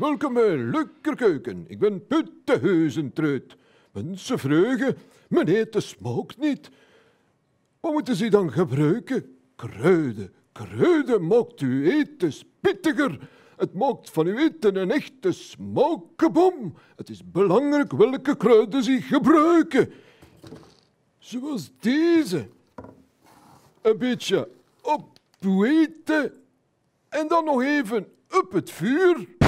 welkom bij Keuken. Ik ben Putte Mensen vreugen. men eten smokt niet. Wat moeten ze dan gebruiken? Kruiden. Kruiden maakt uw eten spittiger. Het maakt van uw eten een echte smookebom. Het is belangrijk welke kruiden ze gebruiken. Zoals deze. Een beetje op uw en dan nog even op het vuur.